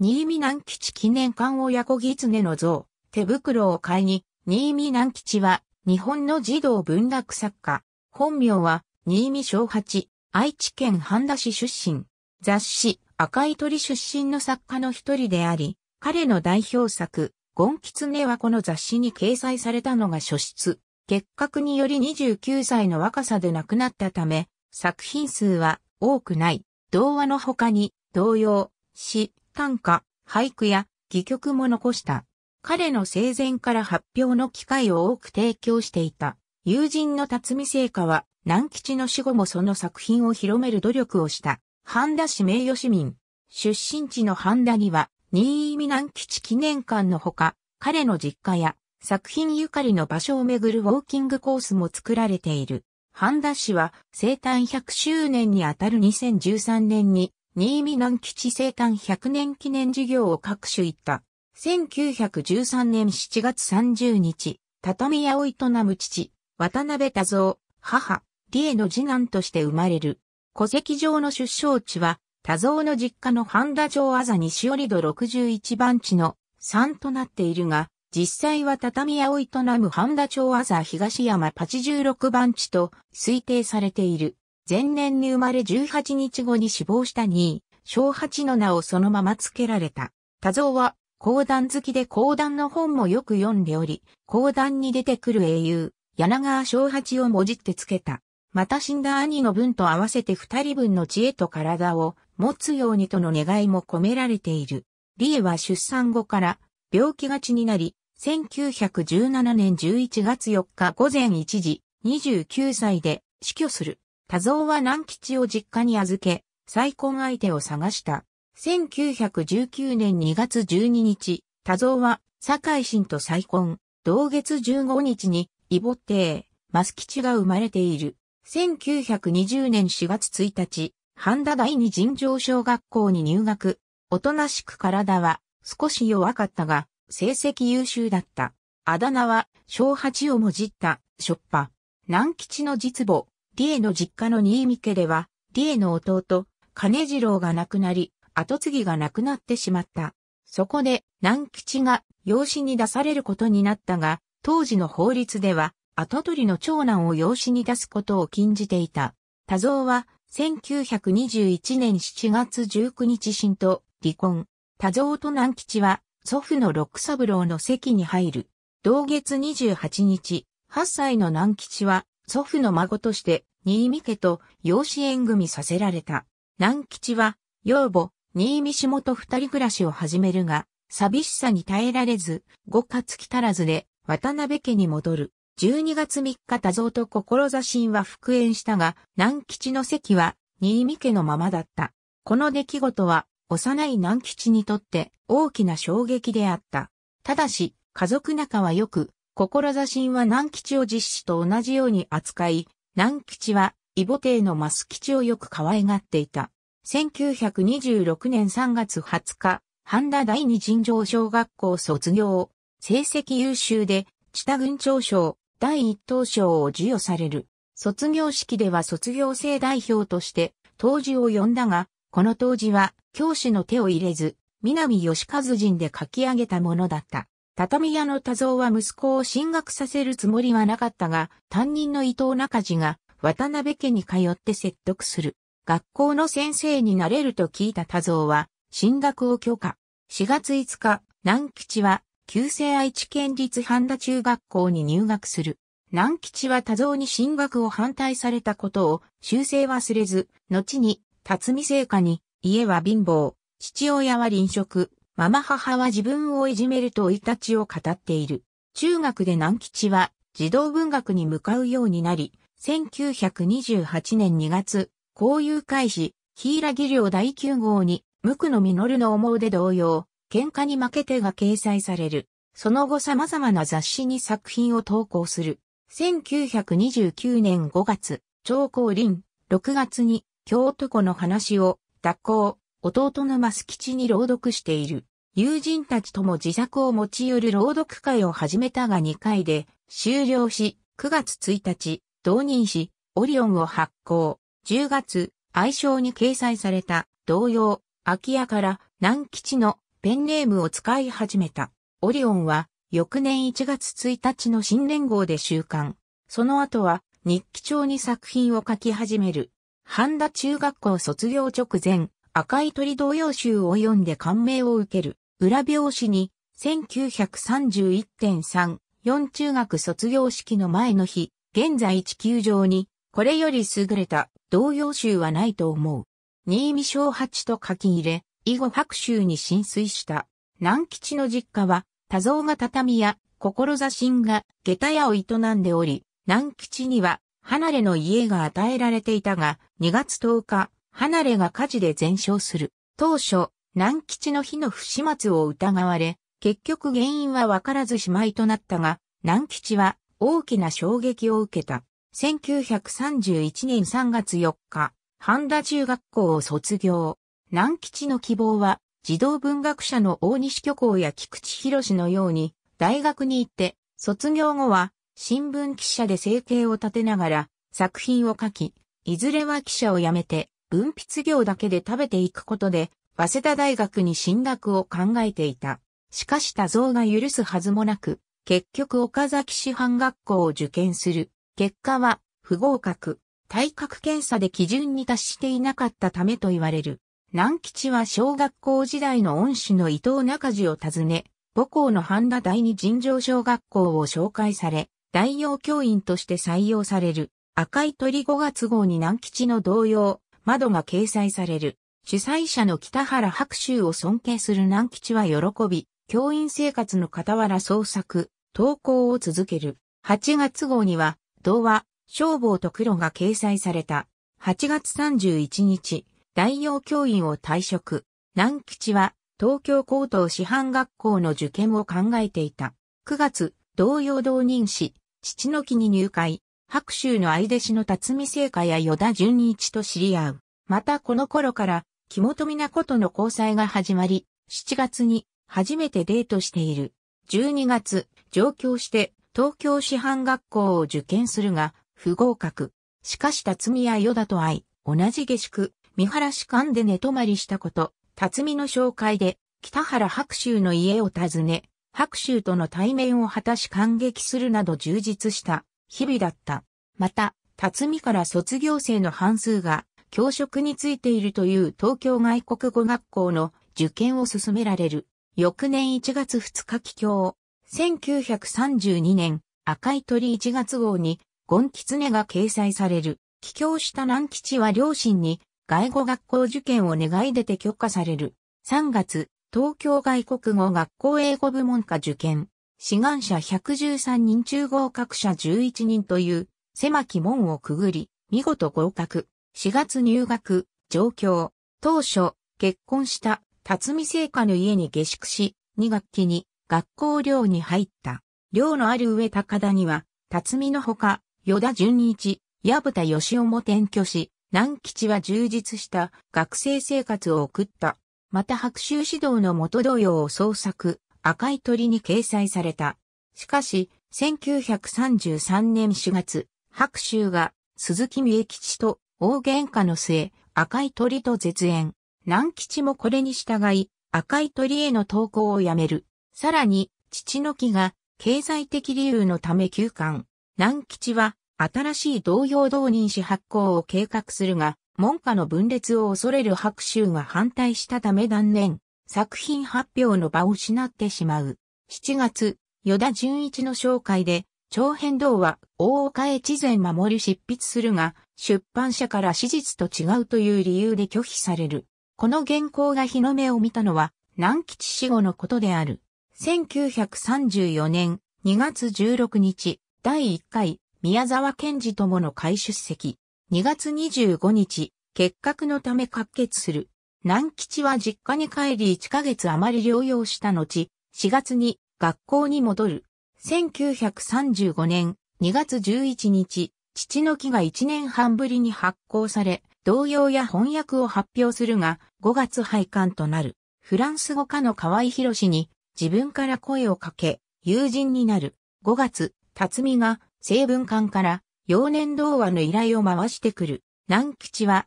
新見南吉記念館親子狐の像、手袋を買いに、新見南吉は、日本の児童文学作家。本名は、新見小八、愛知県半田市出身。雑誌、赤い鳥出身の作家の一人であり、彼の代表作、ゴンキツネはこの雑誌に掲載されたのが初出。結核により29歳の若さで亡くなったため、作品数は多くない。童話の他に、童謡、詩、短歌、俳句や戯曲も残した。彼の生前から発表の機会を多く提供していた。友人の辰巳聖歌は、南吉の死後もその作品を広める努力をした。半田市名誉市民。出身地の半田には、新味南吉記念館のほか、彼の実家や作品ゆかりの場所をめぐるウォーキングコースも作られている。半田市は生誕100周年にあたる2013年に新見南吉生誕100年記念事業を各種行った。1913年7月30日、畳屋を営む父、渡辺多蔵、母、理恵の次男として生まれる。戸籍上の出生地は、多蔵の実家の半田町あざ西折戸61番地の3となっているが、実際は畳屋を営む半田町あざ東山86番地と推定されている。前年に生まれ18日後に死亡した兄、小八の名をそのまま付けられた。多蔵は、講談好きで講談の本もよく読んでおり、講談に出てくる英雄、柳川小八をもじって付けた。また死んだ兄の分と合わせて二人分の知恵と体を持つようにとの願いも込められている。理恵は出産後から病気がちになり、1917年11月4日午前1時、29歳で死去する。多蔵は南吉を実家に預け、再婚相手を探した。1919年2月12日、多蔵は、堺新と再婚。同月15日に、イボテー、マス吉が生まれている。1920年4月1日、半田第二尋常小学校に入学。おとなしく体は少し弱かったが、成績優秀だった。あだ名は、小八をもじった、しょっぱ。南吉の実母、理恵の実家の新見家では、理恵の弟、金次郎が亡くなり、後継ぎが亡くなってしまった。そこで、南吉が養子に出されることになったが、当時の法律では、後取りの長男を養子に出すことを禁じていた。多蔵は、1921年7月19日新と離婚。多蔵と南吉は、祖父の六三郎の席に入る。同月28日、8歳の南吉は、祖父の孫として、新見家と養子縁組させられた。南吉は、養母、新見下と二人暮らしを始めるが、寂しさに耐えられず、五月足らずで、渡辺家に戻る。12月3日多蔵と志心は復縁したが、南吉の席は、新見家のままだった。この出来事は、幼い南吉にとって大きな衝撃であった。ただし、家族仲は良く、志神は南吉を実施と同じように扱い、南吉は、異母帝のマス吉をよく可愛がっていた。1926年3月20日、半田第二尋常小学校卒業、成績優秀で、知田郡長賞、第一等賞を授与される。卒業式では卒業生代表として、当時を呼んだが、この当時は教師の手を入れず、南義和人で書き上げたものだった。畳屋の多蔵は息子を進学させるつもりはなかったが、担任の伊藤中次が渡辺家に通って説得する。学校の先生になれると聞いた多蔵は、進学を許可。4月5日、南吉は、旧制愛知県立半田中学校に入学する。南吉は多蔵に進学を反対されたことを修正忘れず、後に、辰巳製菓に、家は貧乏、父親は臨職、ママ母は自分をいじめるといたちを語っている。中学で南吉は児童文学に向かうようになり、1928年2月、交友開始、ヒイラギオ第9号に、無垢の実の思うで同様、喧嘩に負けてが掲載される。その後様々な雑誌に作品を投稿する。1929年5月、長光林、6月に京都湖の話を、脱行、弟のス吉に朗読している。友人たちとも自作を持ち寄る朗読会を始めたが2回で終了し、9月1日、同人し、オリオンを発行。10月、愛称に掲載された、同様、空き家から南吉のペンネームを使い始めた。オリオンは、翌年1月1日の新連合で週刊。その後は、日記帳に作品を書き始める。半田中学校卒業直前、赤い鳥童謡集を読んで感銘を受ける。裏表紙に、1931.3、4中学卒業式の前の日、現在地球上に、これより優れた童謡集はないと思う。新見小八と書き入れ、以後白州に浸水した。南吉の実家は、多蔵が畳や、志心が下駄屋を営んでおり、南吉には、離れの家が与えられていたが、2月10日、離れが火事で全焼する。当初、南吉の火の不始末を疑われ、結局原因は分からずしまいとなったが、南吉は大きな衝撃を受けた。1931年3月4日、半田中学校を卒業。南吉の希望は、児童文学者の大西巨構や菊池博のように、大学に行って、卒業後は、新聞記者で生計を立てながら、作品を書き、いずれは記者を辞めて、分泌業だけで食べていくことで、早稲田大学に進学を考えていた。しかし多蔵が許すはずもなく、結局岡崎師範学校を受験する。結果は、不合格。体格検査で基準に達していなかったためと言われる。南吉は小学校時代の恩師の伊藤中治を訪ね、母校の半田第二尋常小学校を紹介され、代用教員として採用される。赤い鳥5月号に南吉の同様、窓が掲載される。主催者の北原白秋を尊敬する南吉は喜び、教員生活の傍ら創作、投稿を続ける。8月号には、童話、消防と黒が掲載された。8月31日、大洋教員を退職。南吉は、東京高等師範学校の受験を考えていた。9月、同様同任し、父の木に入会。白州の愛弟子の辰巳聖華や与田純一と知り合う。またこの頃から、木本美奈子との交際が始まり、7月に初めてデートしている。12月、上京して東京師範学校を受験するが、不合格。しかし辰巳や与田と会い、同じ下宿、三原士官で寝泊まりしたこと、辰巳の紹介で、北原白州の家を訪ね、白州との対面を果たし感激するなど充実した日々だった。また、辰巳から卒業生の半数が教職についているという東京外国語学校の受験を進められる。翌年1月2日帰郷。1932年赤い鳥1月号にゴンキツネが掲載される。帰郷した南吉は両親に外語学校受験を願い出て許可される。3月、東京外国語学校英語部門科受験。志願者113人中合格者11人という狭き門をくぐり、見事合格。4月入学、上京。当初、結婚した辰巳聖菓の家に下宿し、2学期に学校寮に入った。寮のある上高田には、辰巳のほか、与田純一、矢蓋義雄も転居し、南吉は充実した学生生活を送った。また白州指導の元同様を創作、赤い鳥に掲載された。しかし、1933年4月、白州が鈴木三重吉と大喧嘩の末、赤い鳥と絶縁。南吉もこれに従い、赤い鳥への投稿をやめる。さらに、父の木が経済的理由のため休館。南吉は新しい同様同人誌発行を計画するが、門下の分裂を恐れる白州が反対したため断念。作品発表の場を失ってしまう。7月、与田純一の紹介で、長編童話、大岡越前守り執筆するが、出版社から史実と違うという理由で拒否される。この原稿が日の目を見たのは、南吉死後のことである。1934年2月16日、第1回、宮沢賢治友の会出席。2月25日、結核のため滑血する。南吉は実家に帰り1ヶ月余り療養した後、4月に学校に戻る。1935年2月11日、父の木が1年半ぶりに発行され、同様や翻訳を発表するが、5月廃刊となる。フランス語家の河合博士に自分から声をかけ、友人になる。5月、辰巳が成文館から幼年童話の依頼を回してくる。南吉は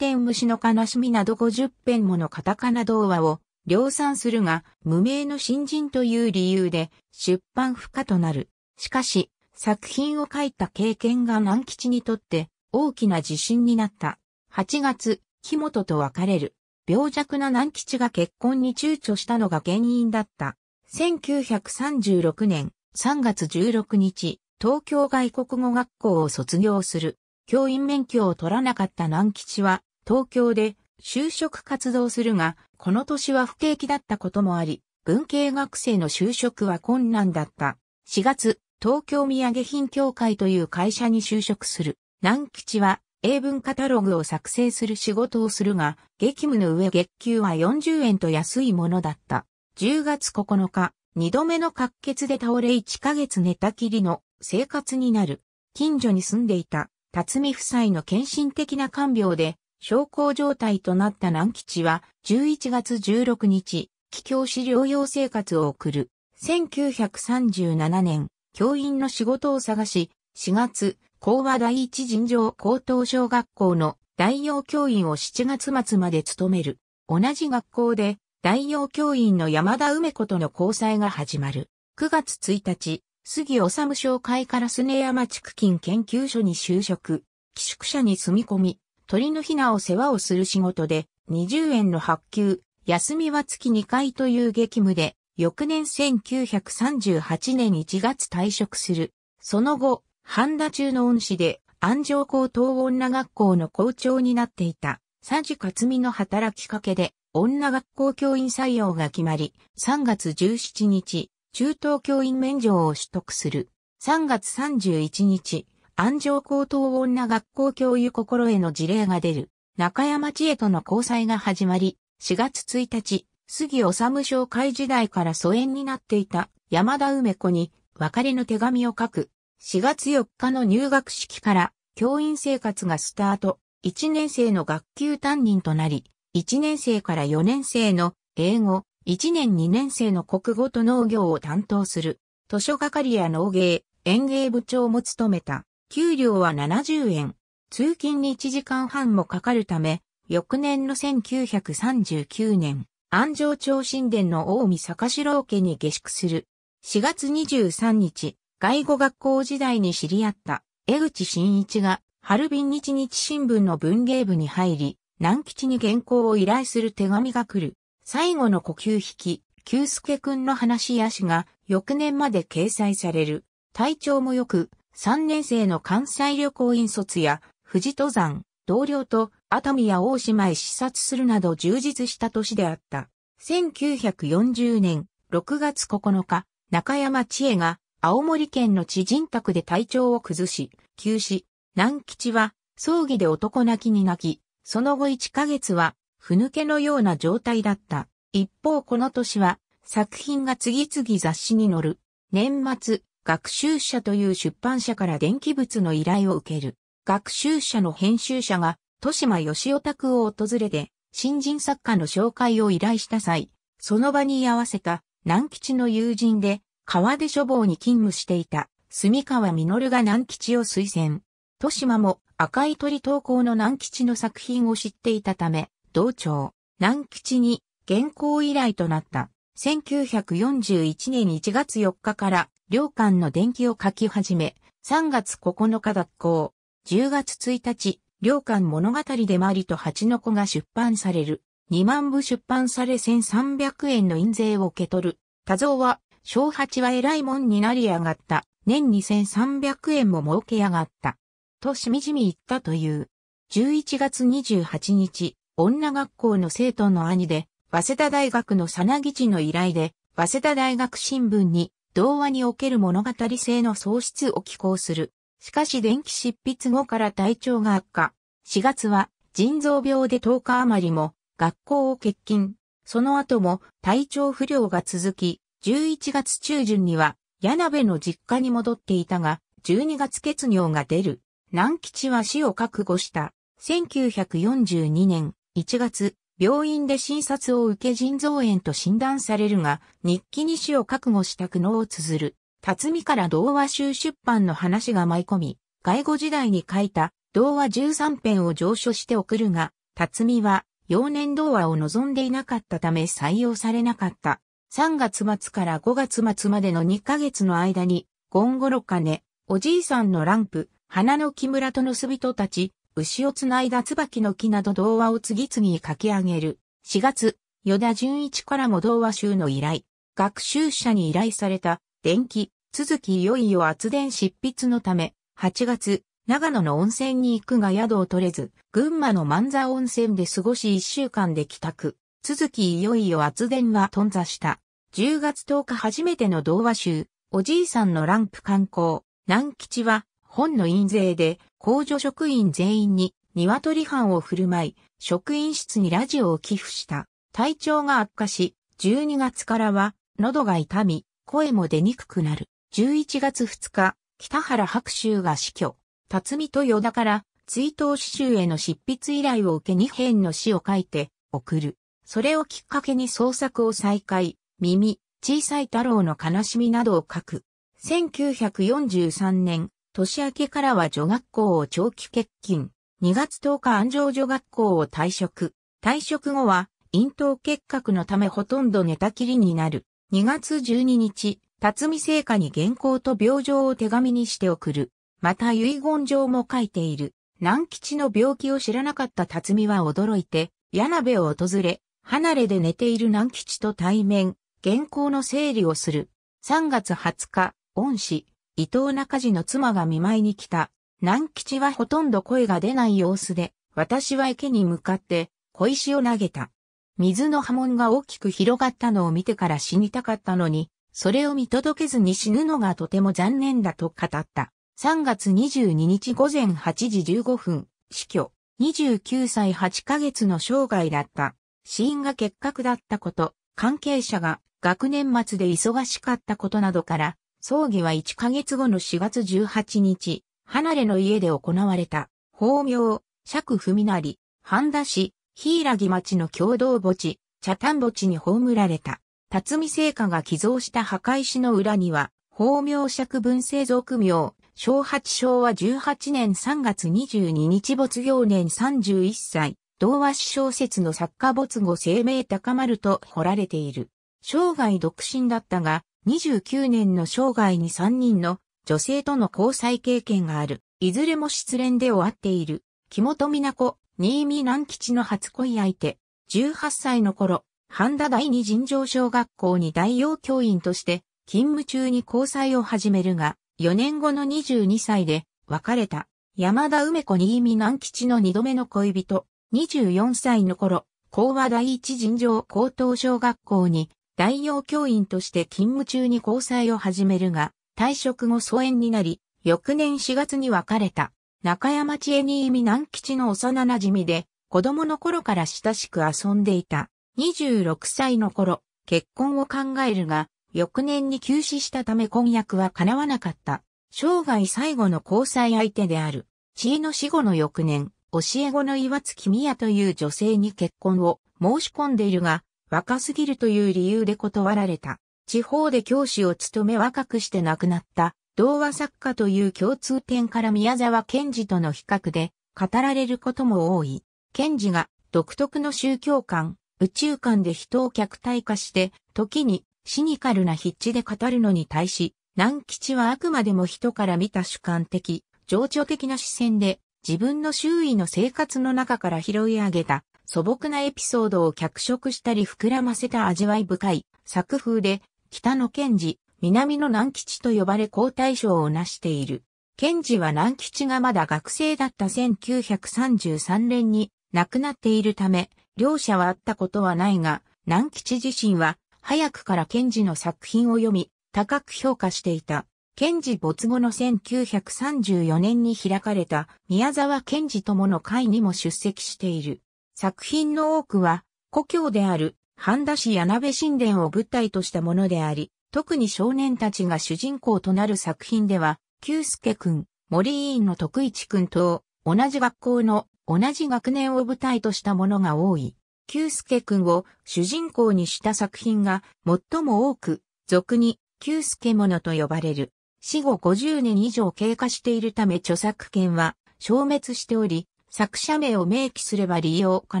でん虫の悲しみなど50編ものカタカナ童話を量産するが、無名の新人という理由で出版不可となる。しかし、作品を書いた経験が南吉にとって大きな自信になった。8月、木本と別れる。病弱な南吉が結婚に躊躇したのが原因だった。1936年3月16日、東京外国語学校を卒業する。教員免許を取らなかった南吉は、東京で就職活動するが、この年は不景気だったこともあり、文系学生の就職は困難だった。4月、東京土産品協会という会社に就職する。南吉は英文カタログを作成する仕事をするが、激務の上月給は40円と安いものだった。10月9日、二度目の滑血で倒れ1ヶ月寝たきりの生活になる。近所に住んでいた辰巳夫妻の献身的な看病で、症候状態となった南吉は、11月16日、帰郷し療養生活を送る。1937年、教員の仕事を探し、4月、講和第一尋常高等小学校の代用教員を7月末まで務める。同じ学校で、代用教員の山田梅子との交際が始まる。9月1日、杉治商会からスネ山地区近研究所に就職、寄宿舎に住み込み、鳥のひなを世話をする仕事で、20円の発給、休みは月2回という激務で、翌年1938年1月退職する。その後、半田中の恩師で、安城高等女学校の校長になっていた、佐治克美の働きかけで、女学校教員採用が決まり、3月17日、中等教員免除を取得する。3月31日、安城高等女学校教諭心得の事例が出る。中山千恵との交際が始まり、4月1日、杉治商会時代から疎遠になっていた山田梅子に別れの手紙を書く。4月4日の入学式から教員生活がスタート。1年生の学級担任となり、1年生から4年生の英語、1年2年生の国語と農業を担当する、図書係や農芸、園芸部長も務めた。給料は70円。通勤に1時間半もかかるため、翌年の1939年、安城町神殿の大見坂城家に下宿する。4月23日、外語学校時代に知り合った江口真一が、春便日日新聞の文芸部に入り、南吉に原稿を依頼する手紙が来る。最後の呼吸引き、九助くんの話やしが翌年まで掲載される。体調も良く、3年生の関西旅行院卒や富士登山、同僚と熱海や大島へ視察するなど充実した年であった。1940年6月9日、中山千恵が青森県の知人宅で体調を崩し、急死。南吉は葬儀で男泣きに泣き、その後1ヶ月はふぬけのような状態だった。一方この年は、作品が次々雑誌に載る。年末、学習者という出版社から電気物の依頼を受ける。学習者の編集者が、豊島義雄宅を訪れて、新人作家の紹介を依頼した際、その場に居合わせた南吉の友人で、川出書房に勤務していた、住川実が南吉を推薦。豊島も赤い鳥投稿の南吉の作品を知っていたため、同庁、南吉に現行依頼となった。1941年1月4日から両館の電気を書き始め、3月9日脱行。10月1日、両館物語でマリと蜂の子が出版される。2万部出版され1300円の印税を受け取る。多蔵は、小八は偉いもんになり上がった。年2300円も儲け上がった。としみじみ言ったという。11月28日、女学校の生徒の兄で、早稲田大学のさなぎちの依頼で、早稲田大学新聞に、童話における物語性の喪失を寄稿する。しかし電気執筆後から体調が悪化。4月は腎臓病で10日余りも学校を欠勤。その後も体調不良が続き、11月中旬には柳鍋の実家に戻っていたが、12月血尿が出る。南吉は死を覚悟した。1942年、1月、病院で診察を受け腎臓炎と診断されるが、日記に死を覚悟した苦悩を綴る、辰巳から童話集出版の話が舞い込み、外語時代に書いた童話13編を上書して送るが、辰巳は幼年童話を望んでいなかったため採用されなかった。3月末から5月末までの2ヶ月の間に、ゴンゴロカネ、おじいさんのランプ、花の木村とのすびとたち、牛をつないだ椿の木など童話を次々書き上げる。4月、与田純一からも童話集の依頼。学習者に依頼された、電気、続きいよいよ圧電執筆のため、8月、長野の温泉に行くが宿を取れず、群馬の万座温泉で過ごし1週間で帰宅。続きいよいよ圧電は頓挫した。10月10日初めての童話集、おじいさんのランプ観光。南吉は本の印税で公助職員全員に鶏飯を振る舞い、職員室にラジオを寄付した。体調が悪化し、12月からは喉が痛み、声も出にくくなる。11月2日、北原白秋が死去。辰巳と与田から追悼詩集への執筆依頼を受け2編の詩を書いて送る。それをきっかけに創作を再開、耳、小さい太郎の悲しみなどを書く。1943年、年明けからは女学校を長期欠勤。2月10日安城女学校を退職。退職後は、咽頭結核のためほとんど寝たきりになる。2月12日、辰巳聖火に原稿と病状を手紙にして送る。また遺言状も書いている。南吉の病気を知らなかった辰巳は驚いて、柳部を訪れ、離れで寝ている南吉と対面、原稿の整理をする。3月20日、恩師、伊藤中次の妻が見舞いに来た。南吉はほとんど声が出ない様子で、私は池に向かって小石を投げた。水の波紋が大きく広がったのを見てから死にたかったのに、それを見届けずに死ぬのがとても残念だと語った。3月22日午前8時15分、死去。29歳8ヶ月の生涯だった。死因が結核だったこと、関係者が学年末で忙しかったことなどから、葬儀は1ヶ月後の4月18日、離れの家で行われた、法名、釈文成、半田市、柊町の共同墓地、茶炭墓地に葬られた。辰巳聖火が寄贈した墓石の裏には、法名釈文製造名、小八昭和18年3月22日没行年31歳、童話史小説の作家没後生命高まると彫られている。生涯独身だったが、29年の生涯に3人の女性との交際経験がある。いずれも失恋で終わっている。木本美奈子、新見南吉の初恋相手。18歳の頃、半田第二尋常小学校に代用教員として、勤務中に交際を始めるが、4年後の22歳で別れた。山田梅子新見南吉の2度目の恋人。24歳の頃、講和第一尋常高等小学校に代用教員として勤務中に交際を始めるが、退職後疎遠になり、翌年4月に別れた。中山千恵に意味南吉の幼馴染で、子供の頃から親しく遊んでいた。26歳の頃、結婚を考えるが、翌年に休止したため婚約は叶わなかった。生涯最後の交際相手である。知恵の死後の翌年、教え子の岩月美也という女性に結婚を申し込んでいるが、若すぎるという理由で断られた。地方で教師を務め若くして亡くなった童話作家という共通点から宮沢賢治との比較で語られることも多い。賢治が独特の宗教観、宇宙観で人を客体化して、時にシニカルな筆致で語るのに対し、南吉はあくまでも人から見た主観的、情緒的な視線で自分の周囲の生活の中から拾い上げた素朴なエピソードを脚色したり膨らませた味わい深い作風で、北野賢治、南の南吉と呼ばれ交代賞を成している。賢治は南吉がまだ学生だった1933年に亡くなっているため、両者は会ったことはないが、南吉自身は早くから賢治の作品を読み、高く評価していた。賢治没後の1934年に開かれた宮沢賢治友の会にも出席している。作品の多くは、故郷である、半田市柳部神殿を舞台としたものであり、特に少年たちが主人公となる作品では、久助くん、森委員の徳一くんと、同じ学校の同じ学年を舞台としたものが多い。久助くんを主人公にした作品が最も多く、俗に久助者と呼ばれる。死後50年以上経過しているため著作権は消滅しており、作者名を明記すれば利用可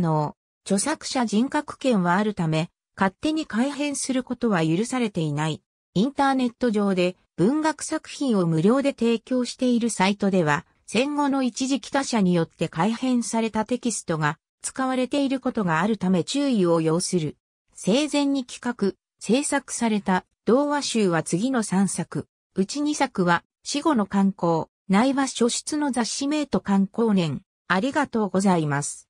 能。著作者人格権はあるため、勝手に改変することは許されていない。インターネット上で文学作品を無料で提供しているサイトでは、戦後の一時期他者によって改変されたテキストが使われていることがあるため注意を要する。生前に企画、制作された童話集は次の3作。うち2作は死後の観光、内は書出の雑誌名と観光年、ありがとうございます。